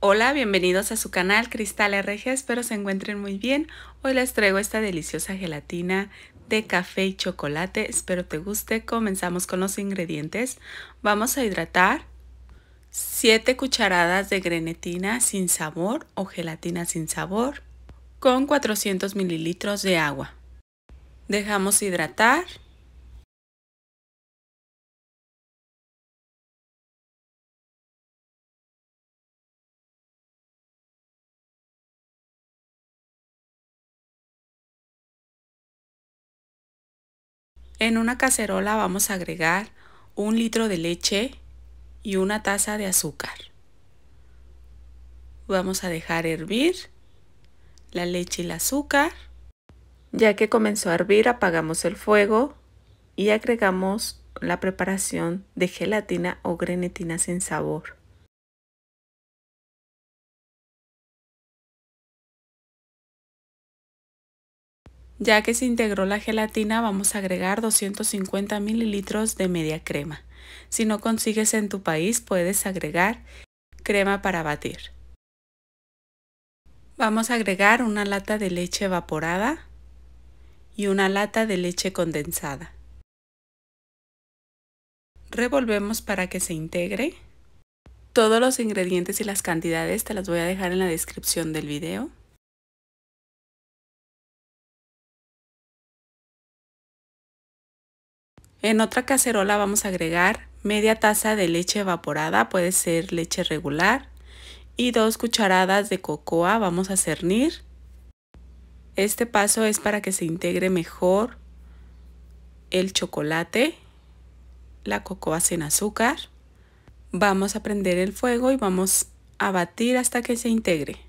Hola, bienvenidos a su canal Cristal RG, espero se encuentren muy bien. Hoy les traigo esta deliciosa gelatina de café y chocolate, espero te guste. Comenzamos con los ingredientes. Vamos a hidratar 7 cucharadas de grenetina sin sabor o gelatina sin sabor con 400 mililitros de agua. Dejamos hidratar En una cacerola vamos a agregar un litro de leche y una taza de azúcar. Vamos a dejar hervir la leche y el azúcar. Ya que comenzó a hervir, apagamos el fuego y agregamos la preparación de gelatina o grenetina sin sabor. Ya que se integró la gelatina, vamos a agregar 250 mililitros de media crema. Si no consigues en tu país, puedes agregar crema para batir. Vamos a agregar una lata de leche evaporada y una lata de leche condensada. Revolvemos para que se integre. Todos los ingredientes y las cantidades te las voy a dejar en la descripción del video. En otra cacerola vamos a agregar media taza de leche evaporada, puede ser leche regular, y dos cucharadas de cocoa vamos a cernir. Este paso es para que se integre mejor el chocolate, la cocoa sin azúcar. Vamos a prender el fuego y vamos a batir hasta que se integre.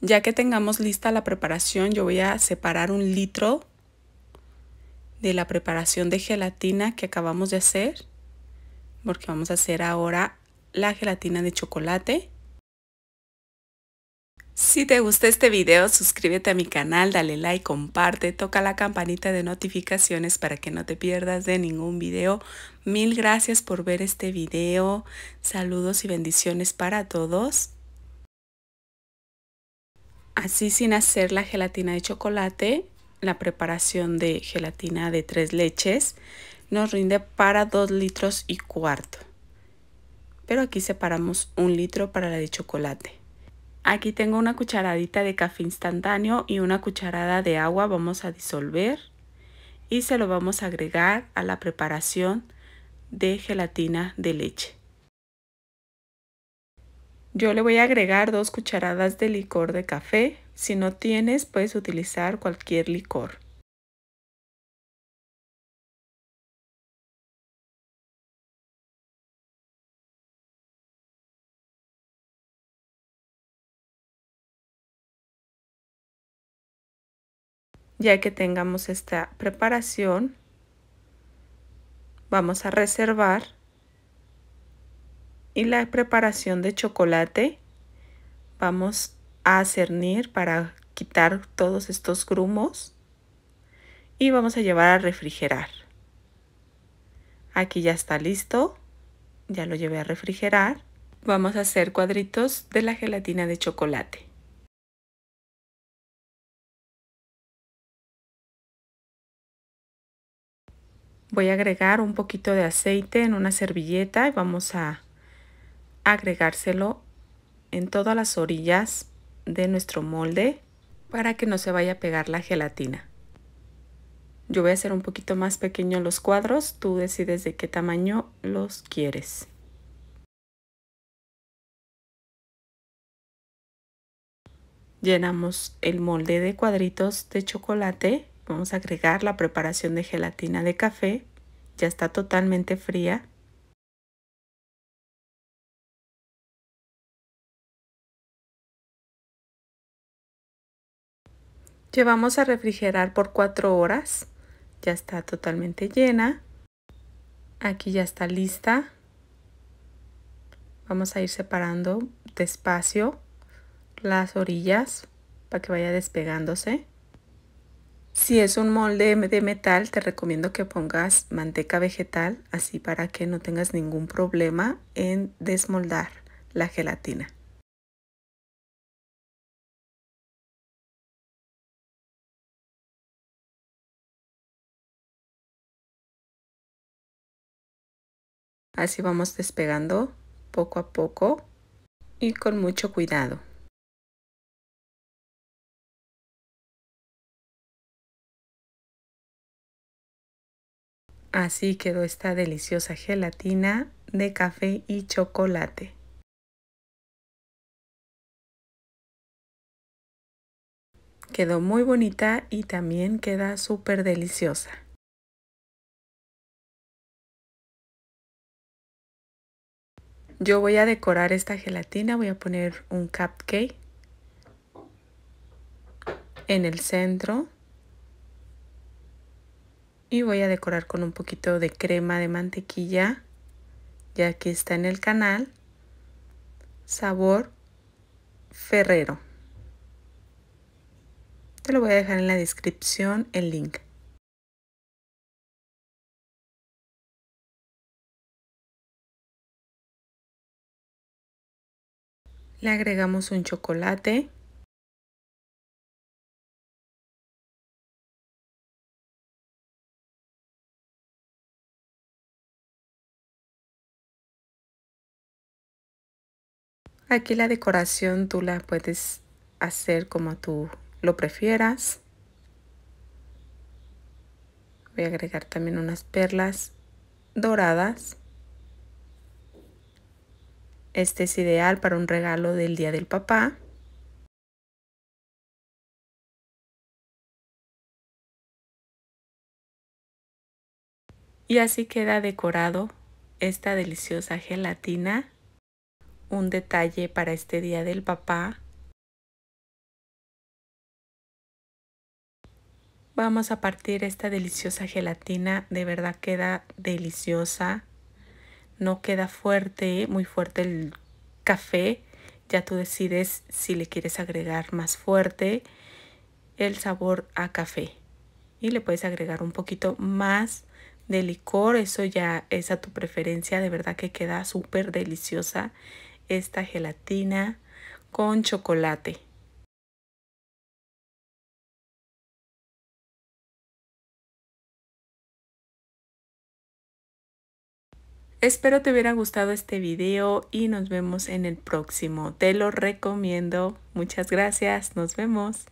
Ya que tengamos lista la preparación, yo voy a separar un litro de la preparación de gelatina que acabamos de hacer, porque vamos a hacer ahora la gelatina de chocolate. Si te gusta este video, suscríbete a mi canal, dale like, comparte, toca la campanita de notificaciones para que no te pierdas de ningún video. Mil gracias por ver este video. Saludos y bendiciones para todos. Así sin hacer la gelatina de chocolate, la preparación de gelatina de tres leches nos rinde para 2 litros y cuarto. Pero aquí separamos un litro para la de chocolate. Aquí tengo una cucharadita de café instantáneo y una cucharada de agua. Vamos a disolver y se lo vamos a agregar a la preparación de gelatina de leche. Yo le voy a agregar dos cucharadas de licor de café. Si no tienes, puedes utilizar cualquier licor. Ya que tengamos esta preparación, vamos a reservar y la preparación de chocolate vamos a cernir para quitar todos estos grumos y vamos a llevar a refrigerar. Aquí ya está listo, ya lo llevé a refrigerar. Vamos a hacer cuadritos de la gelatina de chocolate. Voy a agregar un poquito de aceite en una servilleta y vamos a agregárselo en todas las orillas de nuestro molde para que no se vaya a pegar la gelatina. Yo voy a hacer un poquito más pequeño los cuadros, tú decides de qué tamaño los quieres. Llenamos el molde de cuadritos de chocolate, vamos a agregar la preparación de gelatina de café, ya está totalmente fría. vamos a refrigerar por 4 horas. Ya está totalmente llena. Aquí ya está lista. Vamos a ir separando despacio las orillas para que vaya despegándose. Si es un molde de metal, te recomiendo que pongas manteca vegetal, así para que no tengas ningún problema en desmoldar la gelatina. Así vamos despegando poco a poco y con mucho cuidado. Así quedó esta deliciosa gelatina de café y chocolate. Quedó muy bonita y también queda súper deliciosa. Yo voy a decorar esta gelatina, voy a poner un cupcake en el centro y voy a decorar con un poquito de crema de mantequilla ya que está en el canal sabor ferrero te lo voy a dejar en la descripción el link Le agregamos un chocolate. Aquí la decoración tú la puedes hacer como tú lo prefieras. Voy a agregar también unas perlas doradas. Este es ideal para un regalo del Día del Papá. Y así queda decorado esta deliciosa gelatina. Un detalle para este Día del Papá. Vamos a partir esta deliciosa gelatina. De verdad queda deliciosa no queda fuerte, muy fuerte el café. Ya tú decides si le quieres agregar más fuerte el sabor a café. Y le puedes agregar un poquito más de licor. Eso ya es a tu preferencia. De verdad que queda súper deliciosa esta gelatina con chocolate. Espero te hubiera gustado este video y nos vemos en el próximo. Te lo recomiendo. Muchas gracias. Nos vemos.